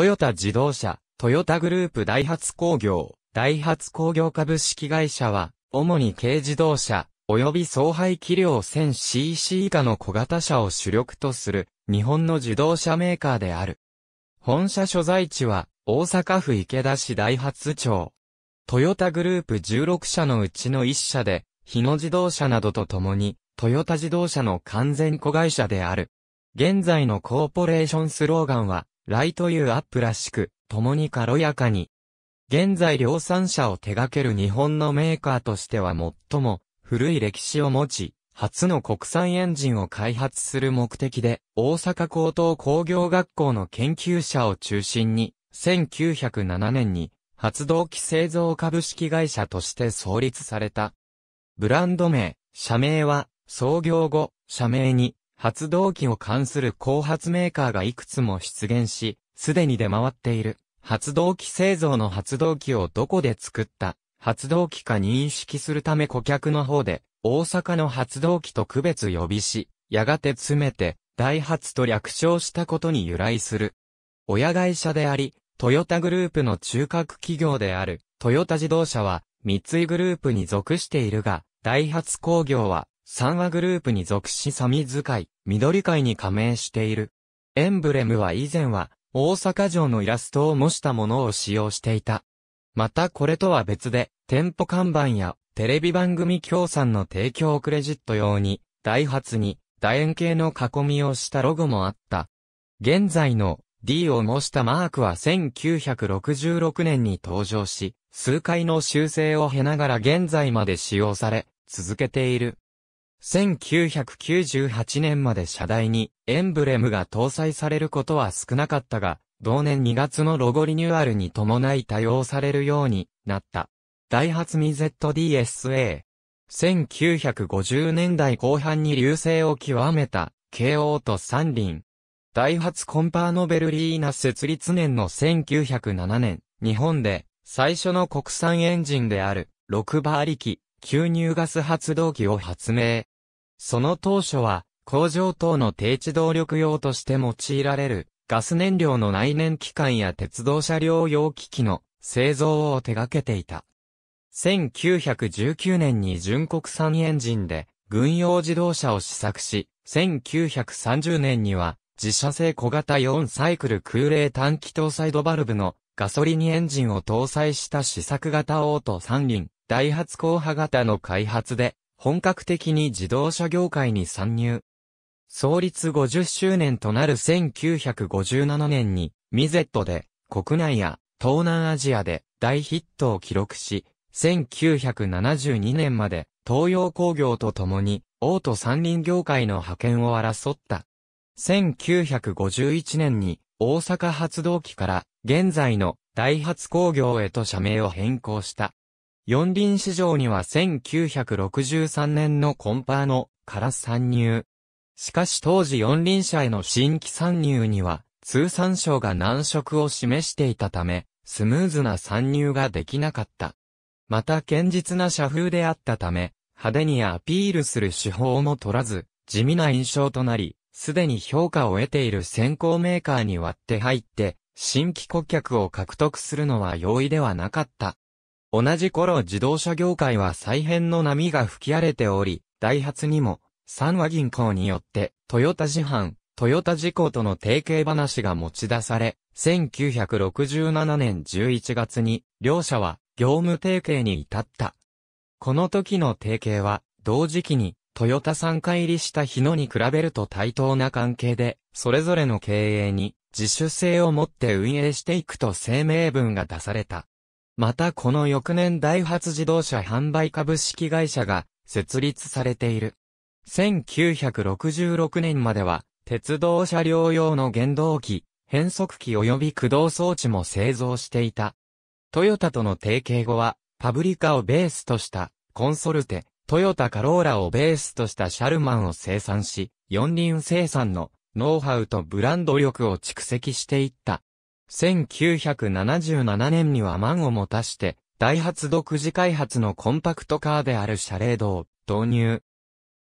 トヨタ自動車、トヨタグループダイハツ工業、ダイハツ工業株式会社は、主に軽自動車、及び総排気量 1000cc 以下の小型車を主力とする、日本の自動車メーカーである。本社所在地は、大阪府池田市大発町。トヨタグループ16社のうちの1社で、日野自動車などと共に、トヨタ自動車の完全子会社である。現在のコーポレーションスローガンは、ライトユーアップらしく、共に軽やかに。現在量産車を手掛ける日本のメーカーとしては最も古い歴史を持ち、初の国産エンジンを開発する目的で、大阪高等工業学校の研究者を中心に、1907年に発動機製造株式会社として創立された。ブランド名、社名は、創業後、社名に、発動機を関する後発メーカーがいくつも出現し、すでに出回っている。発動機製造の発動機をどこで作った発動機か認識するため顧客の方で、大阪の発動機と区別呼びし、やがて詰めて、ダイハツと略称したことに由来する。親会社であり、トヨタグループの中核企業である、トヨタ自動車は、三井グループに属しているが、ダイハツ工業は、三和グループに属しサミズ会、緑会に加盟している。エンブレムは以前は、大阪城のイラストを模したものを使用していた。またこれとは別で、店舗看板や、テレビ番組協賛の提供クレジット用に、ダイハツに、楕円形の囲みをしたロゴもあった。現在の D を模したマークは1966年に登場し、数回の修正を経ながら現在まで使用され、続けている。1998年まで車台にエンブレムが搭載されることは少なかったが、同年2月のロゴリニューアルに伴い多用されるようになった。ダイハツミ ZDSA。1950年代後半に流星を極めた、慶応と三輪。ダイハツコンパーノベルリーナ設立年の1907年、日本で最初の国産エンジンである6馬力吸入ガス発動機を発明。その当初は、工場等の低地動力用として用いられる、ガス燃料の内燃機関や鉄道車両用機器の製造を手掛けていた。1919年に純国産エンジンで軍用自動車を試作し、1930年には自社製小型4サイクル空冷短気搭載ドバルブのガソリンエンジンを搭載した試作型オート三輪、ダイハツ後派型の開発で本格的に自動車業界に参入。創立50周年となる1957年に、ミゼットで、国内や東南アジアで大ヒットを記録し、1972年まで東洋工業と共に、オート三輪業界の派遣を争った。1951年に大阪発動機から現在のダイハツ工業へと社名を変更した。四輪市場には1963年のコンパーノから参入。しかし当時四輪車への新規参入には通産省が難色を示していたため、スムーズな参入ができなかった。また堅実な社風であったため、派手にアピールする手法も取らず、地味な印象となり、すでに評価を得ている先行メーカーに割って入って、新規顧客を獲得するのは容易ではなかった。同じ頃自動車業界は再編の波が吹き荒れており、ダイハツにも、三和銀行によって、トヨタ自販、トヨタ事故との提携話が持ち出され、1967年11月に、両社は、業務提携に至った。この時の提携は、同時期に、トヨタ参加入りした日野に比べると対等な関係で、それぞれの経営に、自主性を持って運営していくと声明文が出された。またこの翌年ダイハツ自動車販売株式会社が設立されている。1966年までは、鉄道車両用の原動機、変速機及び駆動装置も製造していた。トヨタとの提携後は、パブリカをベースとしたコンソルテ、トヨタカローラをベースとしたシャルマンを生産し、四輪生産のノウハウとブランド力を蓄積していった。1977年には満を持たして、ダイハツ独自開発のコンパクトカーであるシャレードを導入。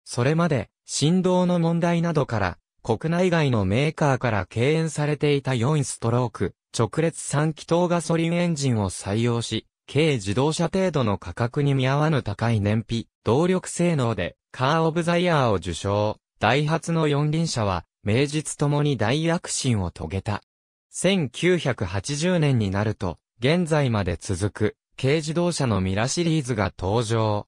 それまで、振動の問題などから、国内外のメーカーから敬遠されていた4ストローク、直列3気筒ガソリンエンジンを採用し、軽自動車程度の価格に見合わぬ高い燃費、動力性能で、カーオブザイヤーを受賞。ダイハツの四輪車は、名実ともに大躍進を遂げた。1980年になると、現在まで続く、軽自動車のミラシリーズが登場。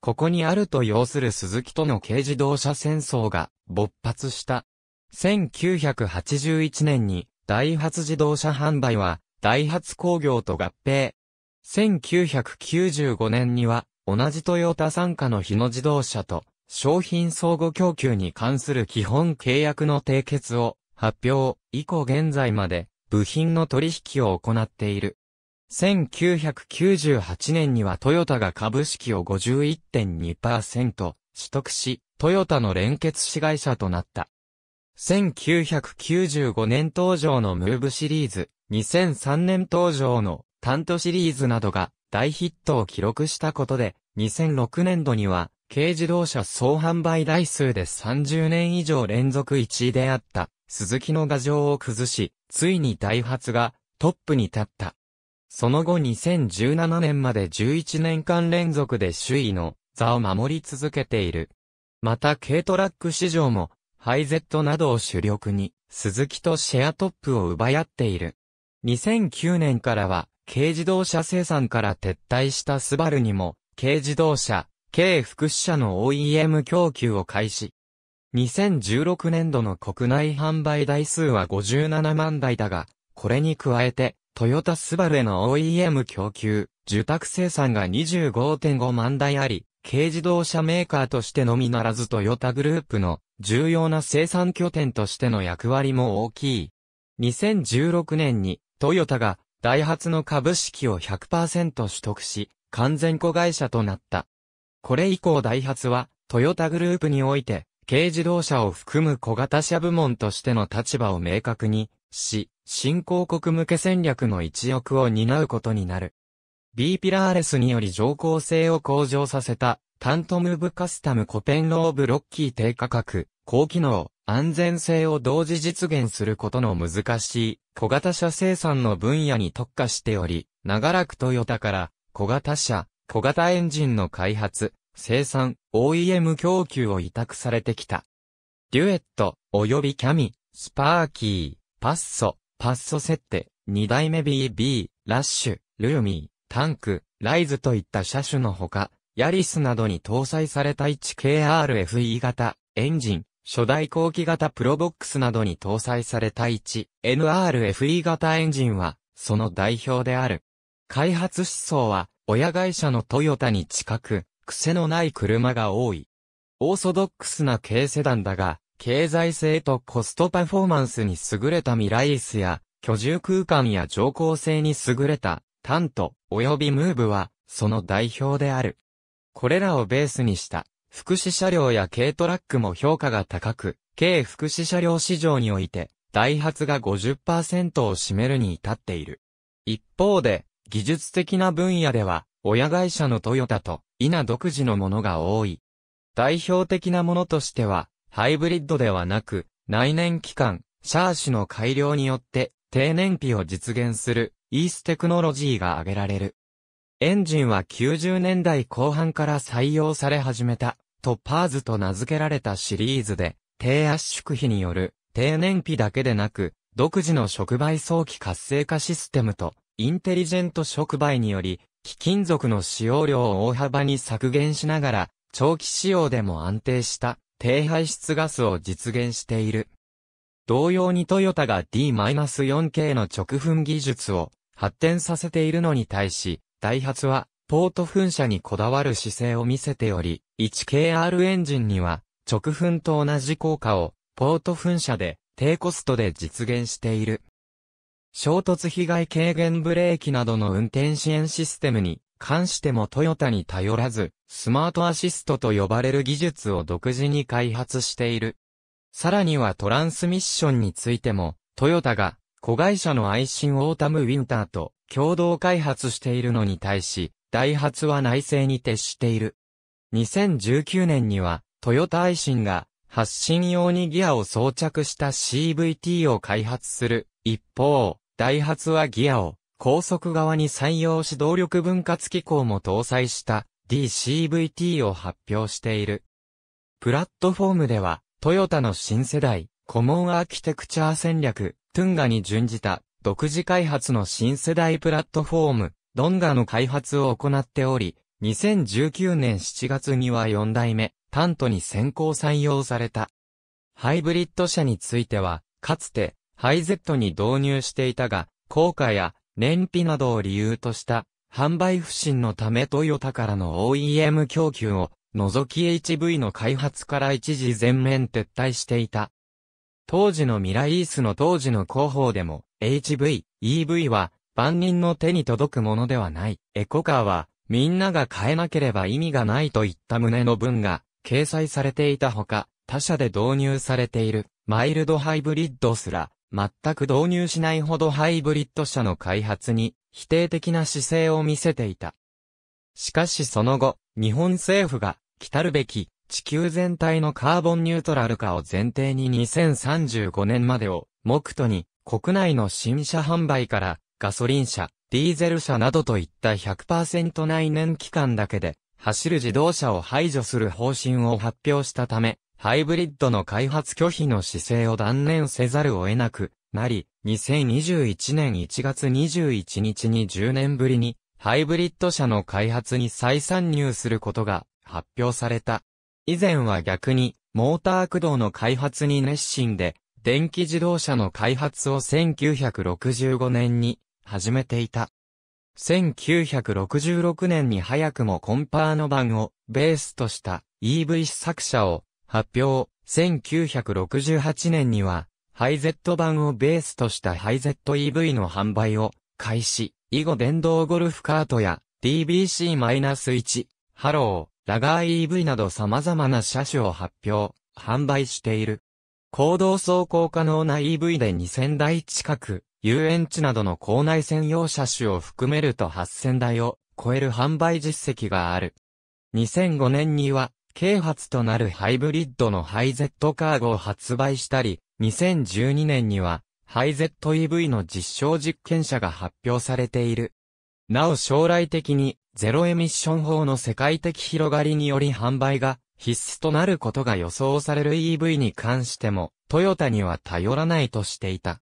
ここにあると要する鈴木との軽自動車戦争が勃発した。1981年にダイハツ自動車販売はダイハツ工業と合併。1995年には同じトヨタ傘下の日野自動車と商品相互供給に関する基本契約の締結を発表。以降現在まで部品の取引を行っている。1998年にはトヨタが株式を51.2%取得し、トヨタの連結子会社となった。1995年登場のムーブシリーズ、2003年登場のタントシリーズなどが大ヒットを記録したことで、2006年度には軽自動車総販売台数で30年以上連続1位であった。鈴木の牙城を崩し、ついにダイハツがトップに立った。その後2017年まで11年間連続で首位の座を守り続けている。また軽トラック市場もハイゼットなどを主力に鈴木とシェアトップを奪い合っている。2009年からは軽自動車生産から撤退したスバルにも軽自動車、軽福祉車の OEM 供給を開始。2016年度の国内販売台数は57万台だが、これに加えて、トヨタスバルへの OEM 供給、受託生産が25.5万台あり、軽自動車メーカーとしてのみならずトヨタグループの重要な生産拠点としての役割も大きい。2016年にトヨタがダイハツの株式を100%取得し、完全子会社となった。これ以降ダイハツはトヨタグループにおいて軽自動車を含む小型車部門としての立場を明確にし、新興国向け戦略の一翼を担うことになる。B ピラーレスにより乗降性を向上させた、タントムーブカスタムコペンローブロッキー低価格、高機能、安全性を同時実現することの難しい小型車生産の分野に特化しており、長らくトヨタから小型車、小型エンジンの開発、生産、OEM 供給を委託されてきた。デュエット、及びキャミ、スパーキー、パッソ、パッソ設定、二代目 BB、ラッシュ、ルーミー、タンク、ライズといった車種のほか、ヤリスなどに搭載された 1KRFE 型、エンジン、初代後期型プロボックスなどに搭載された 1NRFE 型エンジンは、その代表である。開発思想は、親会社のトヨタに近く、癖のない車が多い。オーソドックスな軽セダンだが、経済性とコストパフォーマンスに優れた未来椅子や、居住空間や乗降性に優れた、タント、及びムーブは、その代表である。これらをベースにした、福祉車両や軽トラックも評価が高く、軽福祉車両市場において、ダイハツが50%を占めるに至っている。一方で、技術的な分野では、親会社のトヨタと、稲独自のものが多い。代表的なものとしては、ハイブリッドではなく、内燃機関、シャーシュの改良によって、低燃費を実現する、イーステクノロジーが挙げられる。エンジンは90年代後半から採用され始めた、トッパーズと名付けられたシリーズで、低圧縮比による、低燃費だけでなく、独自の触媒早期活性化システムと、インテリジェント触媒により、貴金属の使用量を大幅に削減しながら、長期使用でも安定した低排出ガスを実現している。同様にトヨタが D-4K の直噴技術を発展させているのに対し、ダイハツはポート噴射にこだわる姿勢を見せており、1KR エンジンには直噴と同じ効果をポート噴射で低コストで実現している。衝突被害軽減ブレーキなどの運転支援システムに関してもトヨタに頼らず、スマートアシストと呼ばれる技術を独自に開発している。さらにはトランスミッションについても、トヨタが子会社の愛心オータムウィンターと共同開発しているのに対し、ダイハツは内政に徹している。2019年には、トヨタ愛心が発信用にギアを装着した CVT を開発する。一方、ダイハツはギアを高速側に採用し動力分割機構も搭載した DCVT を発表している。プラットフォームでは、トヨタの新世代、コモンアーキテクチャー戦略、トゥンガに準じた独自開発の新世代プラットフォーム、ドンガの開発を行っており、2019年7月には4代目、タントに先行採用された。ハイブリッド車については、かつて、ハイゼットに導入していたが、効果や燃費などを理由とした販売不振のためトヨタからの OEM 供給を除き HV の開発から一時全面撤退していた。当時のミライースの当時の広報でも HV、EV は万人の手に届くものではない。エコカーはみんなが買えなければ意味がないといった旨の文が掲載されていたほか、他社で導入されているマイルドハイブリッドすら全く導入しないほどハイブリッド車の開発に否定的な姿勢を見せていた。しかしその後、日本政府が来るべき地球全体のカーボンニュートラル化を前提に2035年までを目途に国内の新車販売からガソリン車、ディーゼル車などといった100%内燃機関だけで走る自動車を排除する方針を発表したため、ハイブリッドの開発拒否の姿勢を断念せざるを得なくなり、2021年1月21日に10年ぶりに、ハイブリッド車の開発に再参入することが発表された。以前は逆に、モーター駆動の開発に熱心で、電気自動車の開発を1965年に始めていた。1966年に早くもコンパーノ版をベースとした EV 試作車を発表、1968年には、ハイゼット版をベースとしたハイゼット EV の販売を開始、以後電動ゴルフカートや DBC-1、ハロー、ラガー EV など様々な車種を発表、販売している。行動走行可能な EV で2000台近く、遊園地などの校内専用車種を含めると8000台を超える販売実績がある。2005年には、啓発となるハイブリッドのハイゼットカーゴを発売したり、2012年には、ハイゼット EV の実証実験者が発表されている。なお将来的に、ゼロエミッション法の世界的広がりにより販売が必須となることが予想される EV に関しても、トヨタには頼らないとしていた。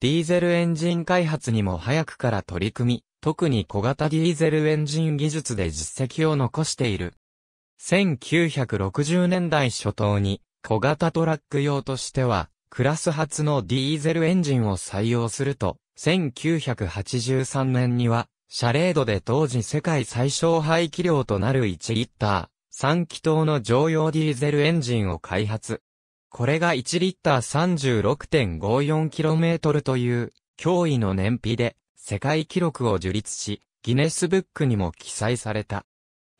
ディーゼルエンジン開発にも早くから取り組み、特に小型ディーゼルエンジン技術で実績を残している。1960年代初頭に小型トラック用としてはクラス初のディーゼルエンジンを採用すると、1983年には車レードで当時世界最小排気量となる1リッター、3気筒の乗用ディーゼルエンジンを開発。これが1リッター 36.54km という驚異の燃費で世界記録を樹立し、ギネスブックにも記載された。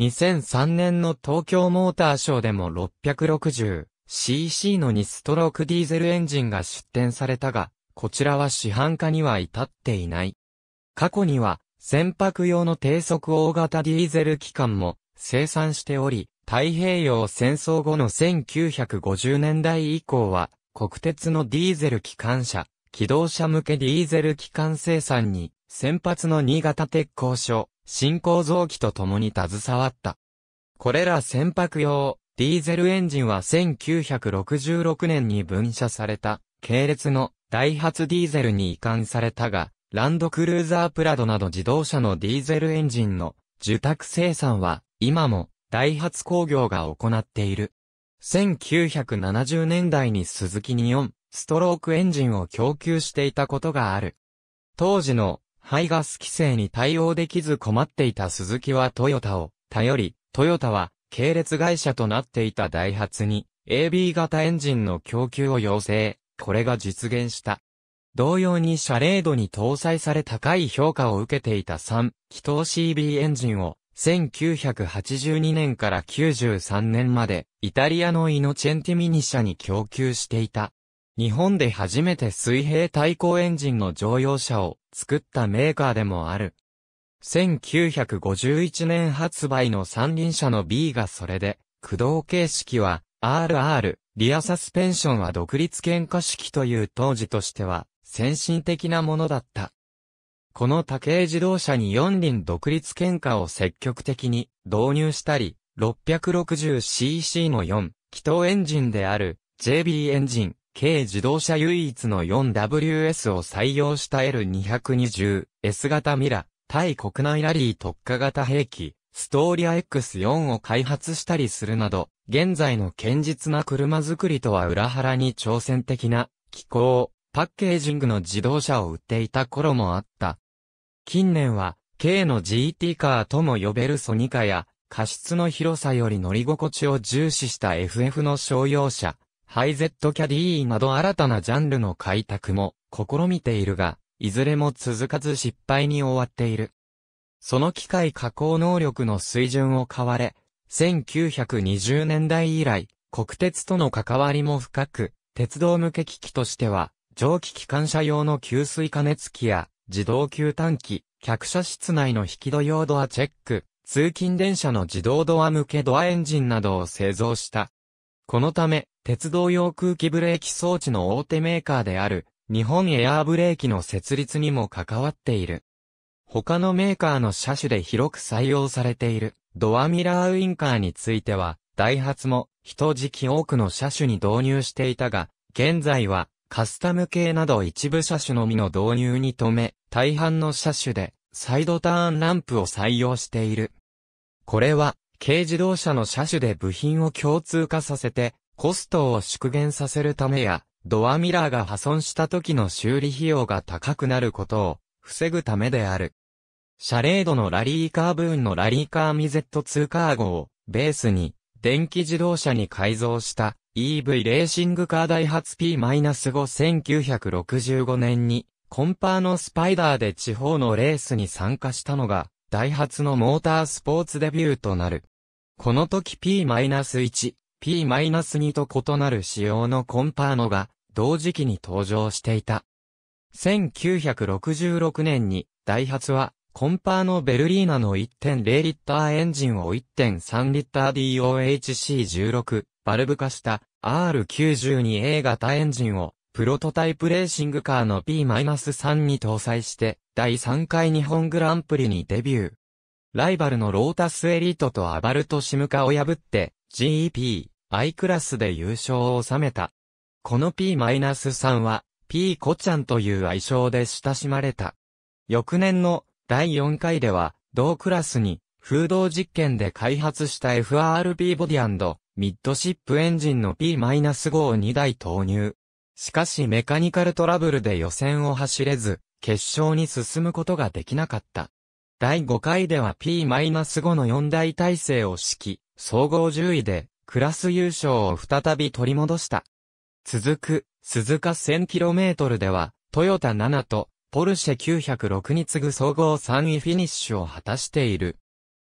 2003年の東京モーターショーでも 660cc の2ストロークディーゼルエンジンが出展されたが、こちらは市販化には至っていない。過去には、船舶用の低速大型ディーゼル機関も生産しており、太平洋戦争後の1950年代以降は、国鉄のディーゼル機関車、機動車向けディーゼル機関生産に、先発の新潟鉄工所、新構造機と共に携わった。これら船舶用、ディーゼルエンジンは1966年に分社された、系列のダイハツディーゼルに移管されたが、ランドクルーザープラドなど自動車のディーゼルエンジンの受託生産は今もダイハツ工業が行っている。1970年代に鈴木に4ストロークエンジンを供給していたことがある。当時の排ガス規制に対応できず困っていた鈴木はトヨタを頼り、トヨタは系列会社となっていたダイハツに AB 型エンジンの供給を要請、これが実現した。同様にシャレードに搭載され高い評価を受けていた3、気筒 CB エンジンを1982年から93年までイタリアのイノチェンティミニ社に供給していた。日本で初めて水平対向エンジンの乗用車を作ったメーカーでもある。1951年発売の三輪車の B がそれで、駆動形式は RR、リアサスペンションは独立喧嘩式という当時としては先進的なものだった。この多形自動車に4輪独立喧嘩を積極的に導入したり、660cc の4、気筒エンジンである JB エンジン、軽自動車唯一の 4WS を採用した L220、S 型ミラ、対国内ラリー特化型兵器、ストーリア X4 を開発したりするなど、現在の堅実な車作りとは裏腹に挑戦的な気候、パッケージングの自動車を売っていた頃もあった。近年は、軽の GT カーとも呼べるソニカや、過失の広さより乗り心地を重視した FF の商用車、ハイゼットキャディーなど新たなジャンルの開拓も試みているが、いずれも続かず失敗に終わっている。その機械加工能力の水準を変われ、1920年代以来、国鉄との関わりも深く、鉄道向け機器としては、蒸気機関車用の給水加熱器や、自動給炭機、客車室内の引き戸用ドアチェック、通勤電車の自動ドア向けドアエンジンなどを製造した。このため、鉄道用空気ブレーキ装置の大手メーカーである、日本エアーブレーキの設立にも関わっている。他のメーカーの車種で広く採用されている、ドアミラーウインカーについては、ダイハツも、人時期多くの車種に導入していたが、現在は、カスタム系など一部車種のみの導入に止め、大半の車種で、サイドターンランプを採用している。これは、軽自動車の車種で部品を共通化させて、コストを縮減させるためや、ドアミラーが破損した時の修理費用が高くなることを防ぐためである。シャレードのラリーカーブーンのラリーカーミゼット2カーゴをベースに電気自動車に改造した EV レーシングカーダイハツ P-51965 年にコンパーのスパイダーで地方のレースに参加したのがダイハツのモータースポーツデビューとなる。この時 P-1、P-2 と異なる仕様のコンパーノが同時期に登場していた。1966年にダイハツはコンパーノベルリーナの1.0リッターエンジンを1.3リッター DOHC16 バルブ化した R92A 型エンジンをプロトタイプレーシングカーの P-3 に搭載して第3回日本グランプリにデビュー。ライバルのロータスエリートとアバルトシムカを破って GEP、I クラスで優勝を収めた。この P-3 は P コちゃんという愛称で親しまれた。翌年の第4回では同クラスに風洞実験で開発した FRP ボディミッドシップエンジンの P-5 を2台投入。しかしメカニカルトラブルで予選を走れず、決勝に進むことができなかった。第5回では P-5 の4大体制を指揮、総合10位で、クラス優勝を再び取り戻した。続く、鈴鹿 1000km では、トヨタ7と、ポルシェ906に次ぐ総合3位フィニッシュを果たしている。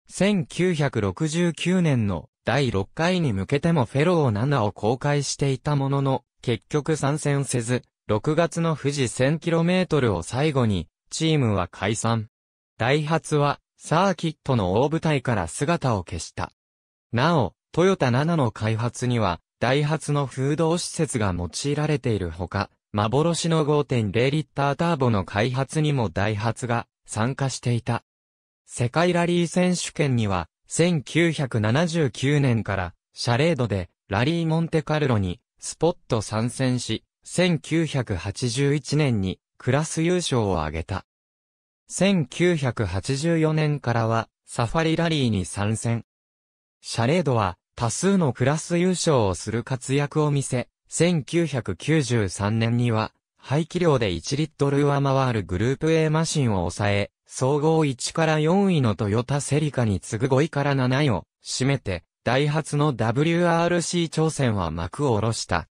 1969年の第6回に向けてもフェロー7を公開していたものの、結局参戦せず、6月の富士 1000km を最後に、チームは解散。ダイハツは、サーキットの大舞台から姿を消した。なお、トヨタ7の開発には、ダイハツの風洞施設が用いられているほか、幻の5.0リッターターボの開発にもダイハツが参加していた。世界ラリー選手権には、1979年からシャレードでラリーモンテカルロにスポット参戦し、1981年にクラス優勝を挙げた。1984年からは、サファリラリーに参戦。シャレードは、多数のクラス優勝をする活躍を見せ、1993年には、排気量で1リットル上回るグループ A マシンを抑え、総合1から4位のトヨタセリカに次ぐ5位から7位を占めて、ダイハツの WRC 挑戦は幕を下ろした。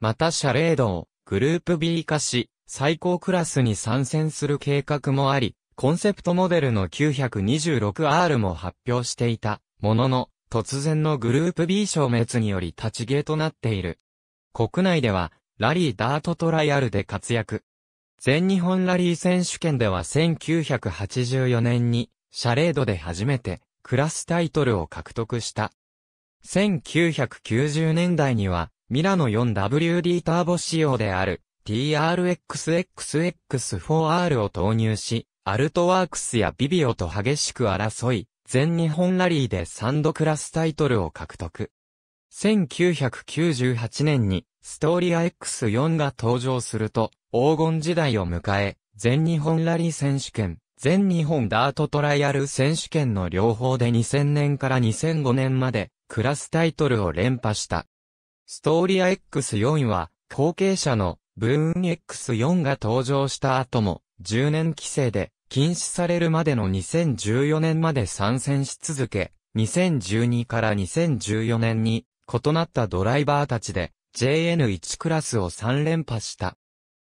またシャレードをグループ B 化し、最高クラスに参戦する計画もあり、コンセプトモデルの 926R も発表していた、ものの、突然のグループ B 消滅により立ち消えとなっている。国内では、ラリーダートトライアルで活躍。全日本ラリー選手権では1984年に、シャレードで初めて、クラスタイトルを獲得した。1990年代には、ミラノ 4WD ターボ仕様である、TRXXX4R を投入し、アルトワークスやビビオと激しく争い、全日本ラリーで3度クラスタイトルを獲得。1998年にストーリア X4 が登場すると黄金時代を迎え、全日本ラリー選手権、全日本ダートトライアル選手権の両方で2000年から2005年までクラスタイトルを連覇した。ストーリア X4 は後継者のブーン X4 が登場した後も、10年規制で、禁止されるまでの2014年まで参戦し続け、2012から2014年に、異なったドライバーたちで、JN1 クラスを3連覇した。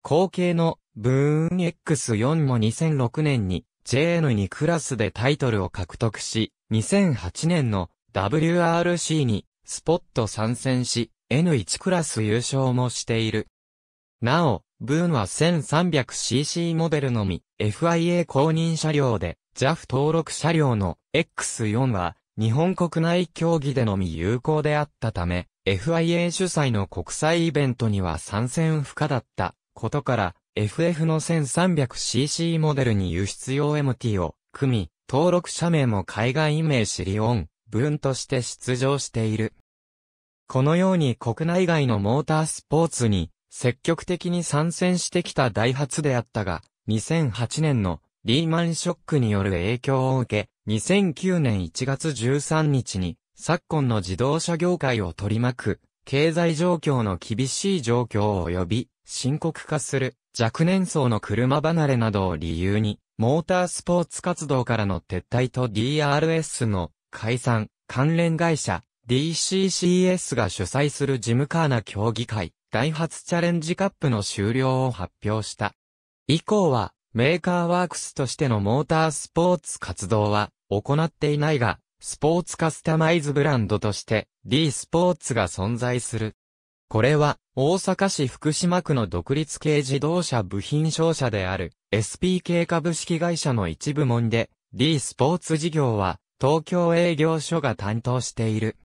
後継の、ブーン X4 も2006年に、JN2 クラスでタイトルを獲得し、2008年の WRC にスポット参戦し、N1 クラス優勝もしている。なお、ブーンは 1300cc モデルのみ、FIA 公認車両で、JAF 登録車両の X4 は、日本国内競技でのみ有効であったため、FIA 主催の国際イベントには参戦不可だったことから、FF の 1300cc モデルに輸出用 MT を組み、登録者名も海外名シリオン、ンとして出場している。このように国内外のモータースポーツに積極的に参戦してきたダイハツであったが、2008年のリーマンショックによる影響を受け、2009年1月13日に、昨今の自動車業界を取り巻く、経済状況の厳しい状況を及び、深刻化する若年層の車離れなどを理由に、モータースポーツ活動からの撤退と DRS の解散、関連会社、DCCS が主催するジムカーナ協議会、ダイハツチャレンジカップの終了を発表した。以降は、メーカーワークスとしてのモータースポーツ活動は行っていないが、スポーツカスタマイズブランドとして D スポーツが存在する。これは大阪市福島区の独立系自動車部品商社である SPK 株式会社の一部門で D スポーツ事業は東京営業所が担当している。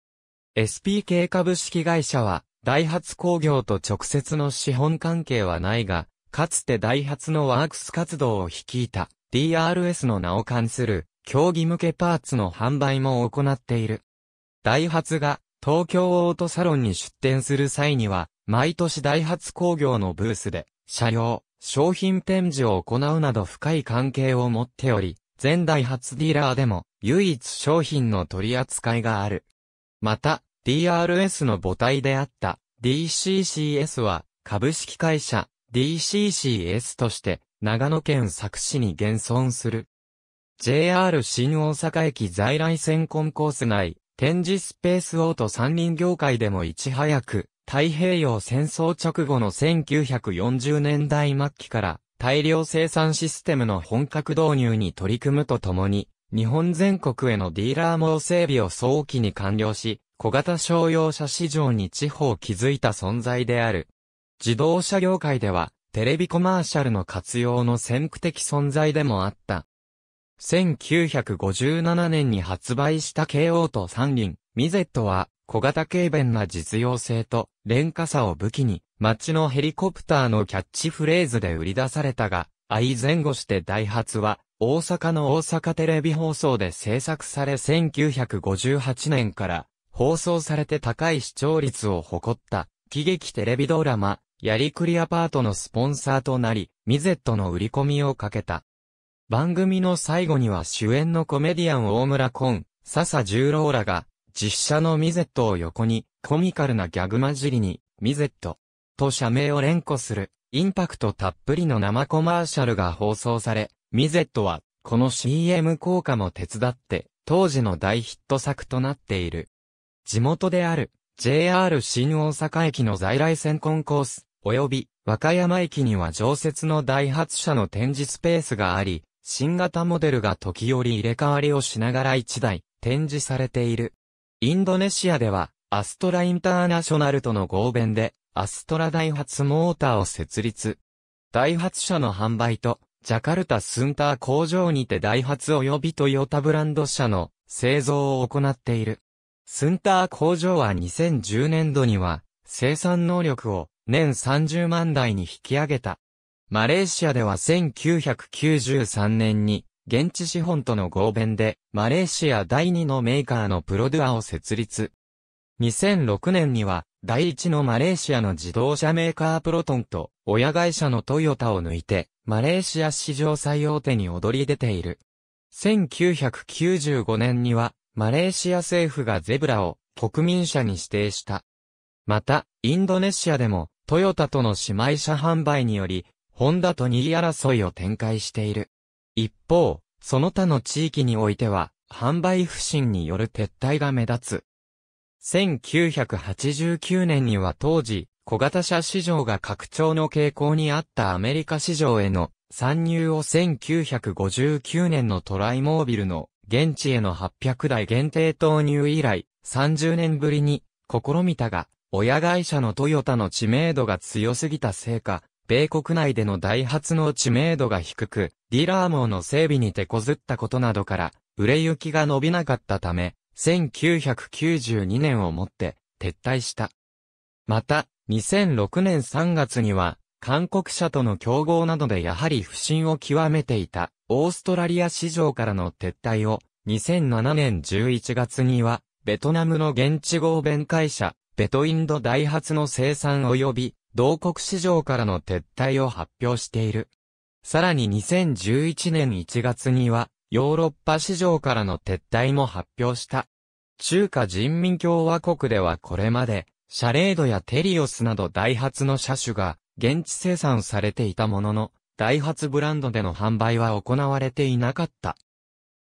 SPK 株式会社はダイハツ工業と直接の資本関係はないが、かつてダイハツのワークス活動を率いた DRS の名を冠する競技向けパーツの販売も行っている。ダイハツが東京オートサロンに出店する際には、毎年ダイハツ工業のブースで、車両、商品展示を行うなど深い関係を持っており、全ダイハツディーラーでも唯一商品の取り扱いがある。また、DRS の母体であった DCCS は株式会社 DCCS として長野県佐久市に現存する。JR 新大阪駅在来線コンコース内、展示スペースオート三輪業界でもいち早く、太平洋戦争直後の1940年代末期から大量生産システムの本格導入に取り組むとともに、日本全国へのディーラー網整備を早期に完了し、小型商用車市場に地方を築いた存在である。自動車業界では、テレビコマーシャルの活用の先駆的存在でもあった。1957年に発売した KO と三輪、ミゼットは、小型軽便な実用性と、廉価さを武器に、街のヘリコプターのキャッチフレーズで売り出されたが、愛前後してダイハツは、大阪の大阪テレビ放送で制作され1958年から放送されて高い視聴率を誇った喜劇テレビドラマ、やりくりアパートのスポンサーとなり、ミゼットの売り込みをかけた。番組の最後には主演のコメディアン大村コン、笹十郎らが、実写のミゼットを横に、コミカルなギャグ混じりに、ミゼット、と社名を連呼する、インパクトたっぷりの生コマーシャルが放送され、ミゼットは、この CM 効果も手伝って、当時の大ヒット作となっている。地元である JR 新大阪駅の在来線コンコース、及び和歌山駅には常設のダイハツ車の展示スペースがあり、新型モデルが時折入れ替わりをしながら1台展示されている。インドネシアでは、アストラインターナショナルとの合弁で、アストラダイハツモーターを設立。ダイハツ社の販売と、ジャカルタスンター工場にてダイハツ及びトヨタブランド社の製造を行っている。スンター工場は2010年度には生産能力を年30万台に引き上げた。マレーシアでは1993年に現地資本との合弁でマレーシア第2のメーカーのプロデュアを設立。2006年には第1のマレーシアの自動車メーカープロトンと親会社のトヨタを抜いてマレーシア市場最大手に躍り出ている。1995年にはマレーシア政府がゼブラを国民車に指定した。また、インドネシアでも、トヨタとの姉妹車販売により、ホンダと2位争いを展開している。一方、その他の地域においては、販売不振による撤退が目立つ。1989年には当時、小型車市場が拡張の傾向にあったアメリカ市場への参入を1959年のトライモービルの現地への800台限定投入以来、30年ぶりに、試みたが、親会社のトヨタの知名度が強すぎたせいか、米国内でのダイハツの知名度が低く、ディラー網の整備に手こずったことなどから、売れ行きが伸びなかったため、1992年をもって撤退した。また、2006年3月には、韓国社との競合などでやはり不振を極めていた、オーストラリア市場からの撤退を、2007年11月には、ベトナムの現地合弁会社、ベトインドダイハツの生産及び、同国市場からの撤退を発表している。さらに2011年1月には、ヨーロッパ市場からの撤退も発表した。中華人民共和国ではこれまで、シャレードやテリオスなどダイハツの車種が現地生産されていたものの、ダイハツブランドでの販売は行われていなかった。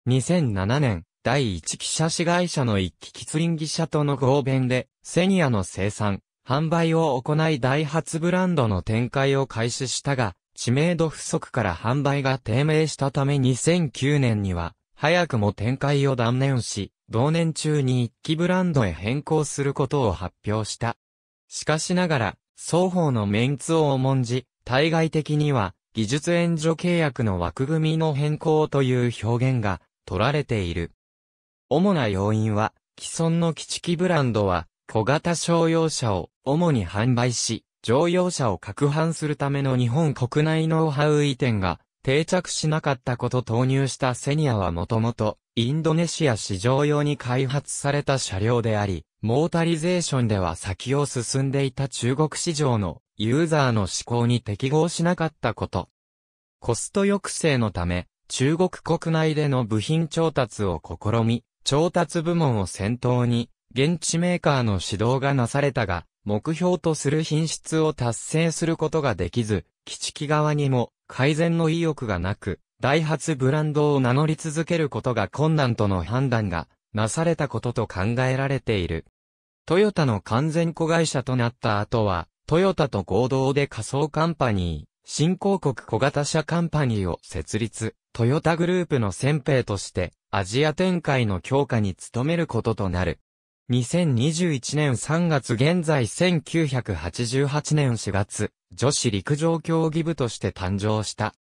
2007年、第一汽車子会社の一機ツリンギ社との合弁で、セニアの生産、販売を行いダイハツブランドの展開を開始したが、知名度不足から販売が低迷したため2009年には、早くも展開を断念し、同年中に一機ブランドへ変更することを発表した。しかしながら、双方のメンツを重んじ、対外的には、技術援助契約の枠組みの変更という表現が取られている。主な要因は、既存の基地機ブランドは、小型商用車を主に販売し、乗用車を拡販するための日本国内ノウハウ移転が定着しなかったこと投入したセニアはもともとインドネシア市場用に開発された車両であり、モータリゼーションでは先を進んでいた中国市場のユーザーの思考に適合しなかったこと。コスト抑制のため、中国国内での部品調達を試み、調達部門を先頭に、現地メーカーの指導がなされたが、目標とする品質を達成することができず、基地機側にも改善の意欲がなく、ダイハツブランドを名乗り続けることが困難との判断がなされたことと考えられている。トヨタの完全子会社となった後は、トヨタと合同で仮想カンパニー、新興国小型車カンパニーを設立、トヨタグループの先兵として、アジア展開の強化に努めることとなる。2021年3月現在1988年4月、女子陸上競技部として誕生した。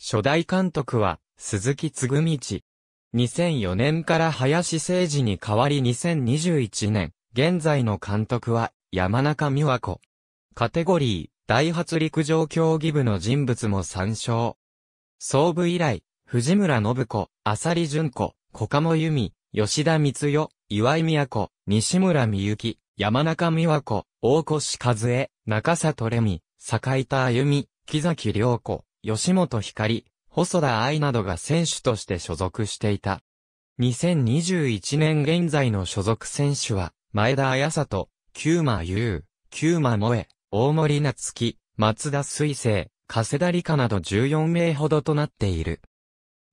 初代監督は、鈴木つぐみち。2004年から林誠二に代わり2021年、現在の監督は、山中美和子。カテゴリー、大発陸上競技部の人物も参照。総部以来、藤村信子、浅利純子、小鴨由美、吉田光代、岩井宮子、西村美幸、山中美和子、大越和恵、中里レミ、坂田歩美、木崎良子、吉本光、細田愛などが選手として所属していた。2021年現在の所属選手は、前田彩里、九馬優、九馬萌、大森夏樹、松田水星、加世田理香など14名ほどとなっている。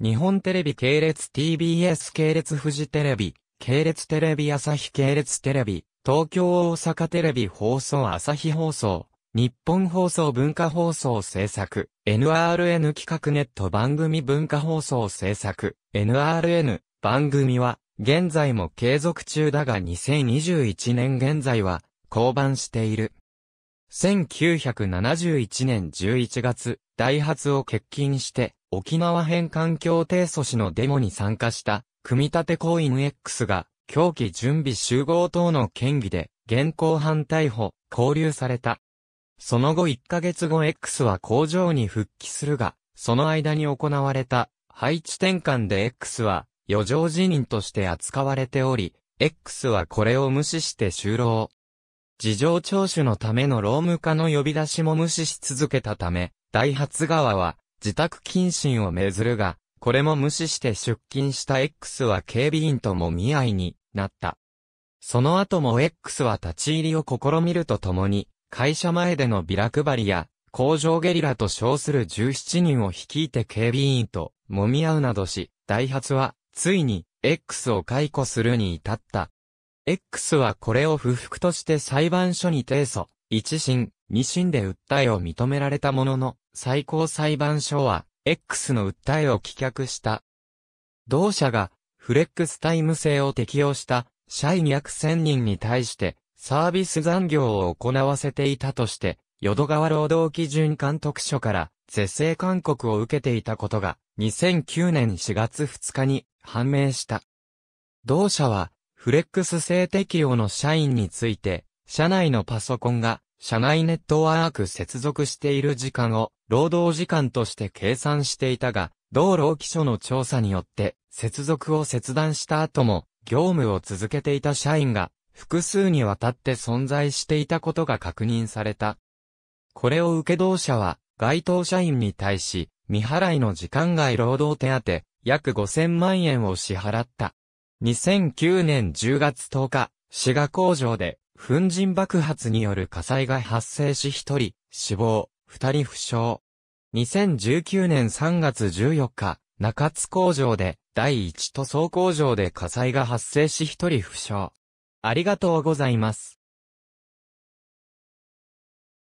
日本テレビ系列 TBS 系列フジテレビ、系列テレビ朝日系列テレビ、東京大阪テレビ放送朝日放送、日本放送文化放送制作、NRN 企画ネット番組文化放送制作、NRN 番組は現在も継続中だが2021年現在は降板している。1971年11月、ダイハツを欠勤して、沖縄返還協定阻止のデモに参加した、組立行員 X が、狂気準備集合等の嫌疑で、現行犯逮捕、拘留された。その後1ヶ月後 X は工場に復帰するが、その間に行われた、配置転換で X は、余剰辞任として扱われており、X はこれを無視して就労。事情聴取のための労務課の呼び出しも無視し続けたため、大発川は自宅謹慎を命ずるが、これも無視して出勤した X は警備員とも見合いになった。その後も X は立ち入りを試みるとともに、会社前でのビラ配りや、工場ゲリラと称する17人を率いて警備員と揉み合うなどし、ダイハツは、ついに、X を解雇するに至った。X はこれを不服として裁判所に提訴、一審、二審で訴えを認められたものの、最高裁判所は、X の訴えを棄却した。同社が、フレックスタイム制を適用した、社員約1000人に対して、サービス残業を行わせていたとして、淀川労働基準監督署から、是正勧告を受けていたことが、2009年4月2日に判明した。同社は、フレックス性適用の社員について、社内のパソコンが社内ネットワーク接続している時間を労働時間として計算していたが、道労基所の調査によって接続を切断した後も業務を続けていた社員が複数にわたって存在していたことが確認された。これを受け同社は該当社員に対し未払いの時間外労働手当約5000万円を支払った。2009年10月10日、滋賀工場で、粉塵爆発による火災が発生し1人、死亡、2人負傷。2019年3月14日、中津工場で、第1塗装工場で火災が発生し1人負傷。ありがとうございます。